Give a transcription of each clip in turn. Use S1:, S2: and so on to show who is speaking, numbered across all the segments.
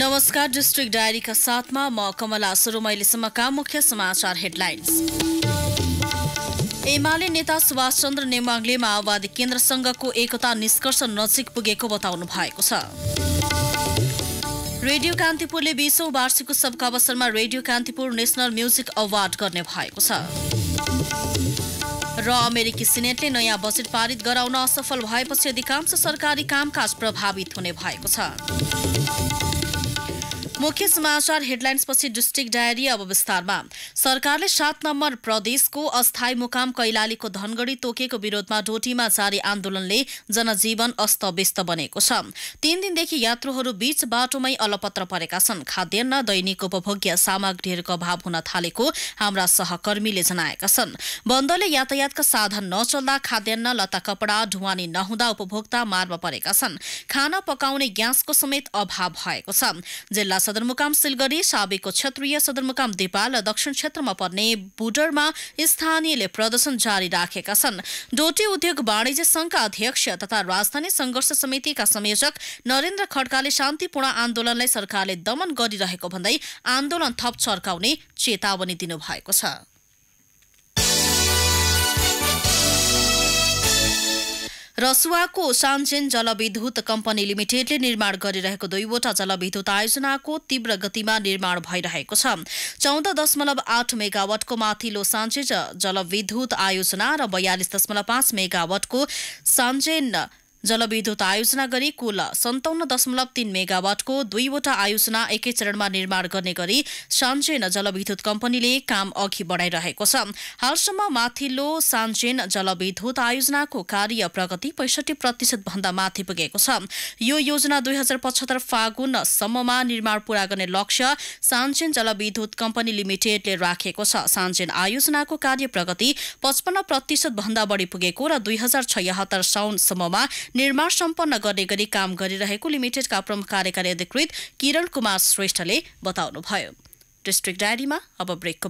S1: नमस्कार डिस्ट्रिक्ट डायरीका साथमा म कमला सुरुमैलीसम्मका मुख्य समाचार हेडलाइन्स एमाले नेता सुभाष चन्द्र नेमाङले माओवादी केन्द्रसँगको एकता निष्कर्ष नजिक पुगेको बताउनु भएको छ रेडियो कान्तिपुरले बिसौँ वार्षिक उत्सवका अवसरमा radio Kantipur national music award गर्ने भएको छ र अमेरिकी सिनेटले नयाँ बजेट पारित गराउन असफल भएपछि अधिकांश सरकारी कामकाज प्रभावित हुने भएको छ मुख्य समाचार हेडलाइन्सपछि डिस्ट्रिक्ट डायरी अब विस्तारमा सरकारले सात नम्बर प्रदेशको अस्थायी मुकाम कैलालीको धनगढी तोकेको विरोधमा डोटीमा जारी आन्दोलनले जनजीवन अस्तव्यस्त बनेको छ तीन दिनदेखि यात्रुहरू बीच बाटोमै अलपत्र परेका छन् खाद्यान्न दैनिक उपभोग्य सामग्रीहरूको अभाव हुन थालेको हाम्रा सहकर्मीले जनाएका छन् बन्दले यातायातका साधन नचल्दा खाद्यान्न लता कपडा ढुवानी नहुँदा उपभोक्ता मारमा परेका छन् खाना पकाउने ग्यासको समेत अभाव भएको छ जिल्ला सदरमुकाम सिलगढी साबेको क्षेत्रीय सदरमुकाम देपाल र दक्षिण क्षेत्रमा पर्ने बुडरमा स्थानीयले प्रदर्शन जारी राखेका छन् डोटी उद्योग वाणिज्य संघका अध्यक्ष तथा राजधानी संघर्ष समितिका संयोजक नरेन्द्र खड्काले शान्तिपूर्ण आन्दोलनलाई सरकारले दमन गरिरहेको भन्दै आन्दोलन थप चर्काउने चेतावनी दिनुभएको छ रसुवाको सान्जेन जलविद्युत कम्पनी लिमिटेडले निर्माण गरिरहेको दुईवटा जलविद्युत आयोजनाको तीव्र गतिमा निर्माण भइरहेको छ चौध दशमलव आठ मेगावटको माथिल्लो सान्जेन जलविद्युत आयोजना र बयालिस दशमलव पाँच मेगावटको सान्जेन जलविद्युत आयोजना गरी कुल सन्ताउन्न दशमलव तीन मेगावाटको दुईवटा आयोजना एकै चरणमा निर्माण गर्ने गरी सान्चेन जलविद्युत कम्पनीले काम अघि बढाइरहेको छ हालसम्म माथिल्लो सान्चेन जलविद्युत आयोजनाको कार्य प्रगति पैसठी प्रतिशत भन्दा माथि पुगेको छ यो योजना दुई हजार पचहत्तर फागुनसम्ममा निर्माण पूरा गर्ने लक्ष्य सान्चेन जलविद्युत कम्पनी लिमिटेडले राखेको छ सान्चेन आयोजनाको कार्य प्रगति पचपन्न प्रतिशत भन्दा बढी पुगेको र दुई हजार सम्ममा साउनसम्ममा निर्माण सम्पन्न गर्ने गरी काम गरिरहेको लिमिटेडका प्रमुख कार्यकारी अधिकृत किरण कुमार श्रेष्ठले बताउनुभयो डिस्ट्रिक्ट डायरीमा अब ब्रेकको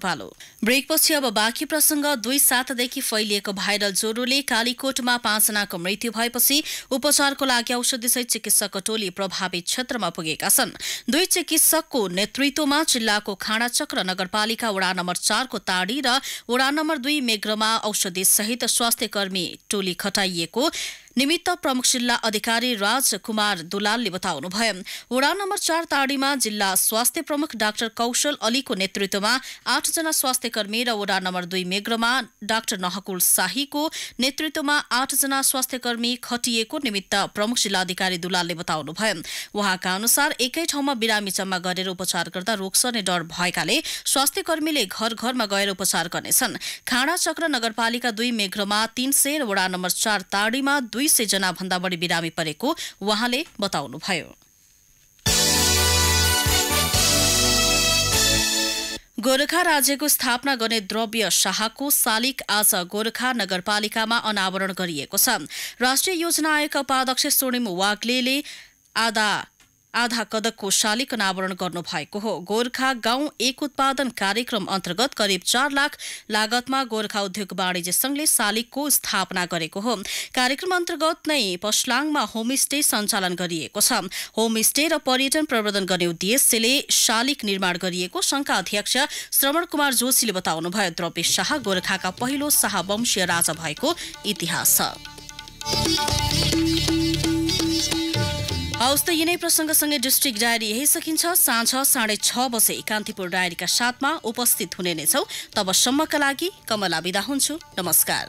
S1: ब्रेकपछि अब बाँकी प्रसङ्ग दुई सातदेखि फैलिएको भाइरल ज्वरोले कालीकोटमा पाँचजनाको मृत्यु भएपछि उपचारको लागि औषधिसहित चिकित्सकको टोली प्रभावित क्षेत्रमा पुगेका छन् दुई चिकित्सकको नेतृत्वमा जिल्लाको खाँडाचक्र नगरपालिका वडा नम्बर चारको ताडी र वडा नम्बर दुई मेग्रमा औषधिसहित स्वास्थ्य कर्मी टोली खटाइएको निमित्त प्रमुख जिल्ला अधिकारी राजकुमार दुलालले बताउनुभयो वडा नम्बर चार ताडीमा जिल्ला स्वास्थ्य प्रमुख डाक्टर कौशल अलीको नेतृत्वमा आठजना स्वास्थ्य कर्मी र वडा नम्बर दुई मेघ्रमा डाक्टर नहकुल शाहीको नेतृत्वमा आठजना स्वास्थ्य कर्मी खटिएको निमित्त प्रमुख जिल्ला अधिकारी दुलालले बताउनुभयो उहाँका अनुसार एकै ठाउँमा बिरामी जम्मा गरेर उपचार गर्दा रोग सर्ने डर भएकाले स्वास्थ्य कर्मीले घर घरमा गएर उपचार गर्नेछन् खाँडा चक्र नगरपालिका दुई मेघ्रमा तीन सय र वडा नम्बर चार ताडीमा दुई दुई भन्दा बढी बिरामी परेको उहाँले बताउनुभयो गोर्खा राज्यको स्थापना गर्ने द्रव्य शाहको शालिक आज गोर्खा नगरपालिकामा अनावरण गरिएको छ राष्ट्रिय योजना आयोगका उपाध्यक्ष सोनिम वाग्ले आधा आधा कदकको शालिकन आवरण गर्नुभएको हो गोर्खा गाउँ एक उत्पादन कार्यक्रम अन्तर्गत करिब चार लाख लागतमा गोर्खा उद्योग वाणिज्य संघले शालिकको स्थापना गरेको हो कार्यक्रम अन्तर्गत नै पसलाङमा होमस्टे सञ्चालन गरिएको छ होमस्टे र पर्यटन प्रवर्धन गर्ने उद्देश्यले शालिक निर्माण गरिएको संघका अध्यक्ष श्रवण कुमार जोशीले बताउनुभयो द्रव्य शाह गोर्खाका पहिलो शाहवंशीय राजा भएको इतिहास छ हवस् त यिनै प्रसङ्गसँगै डिस्ट्रिक्ट डायरी यही सकिन्छ साँझ साढे छ बजे कान्तिपुर डायरीका साथमा उपस्थित हुने नै छौ तबसम्मका लागि कमला विदा हुन्छु नमस्कार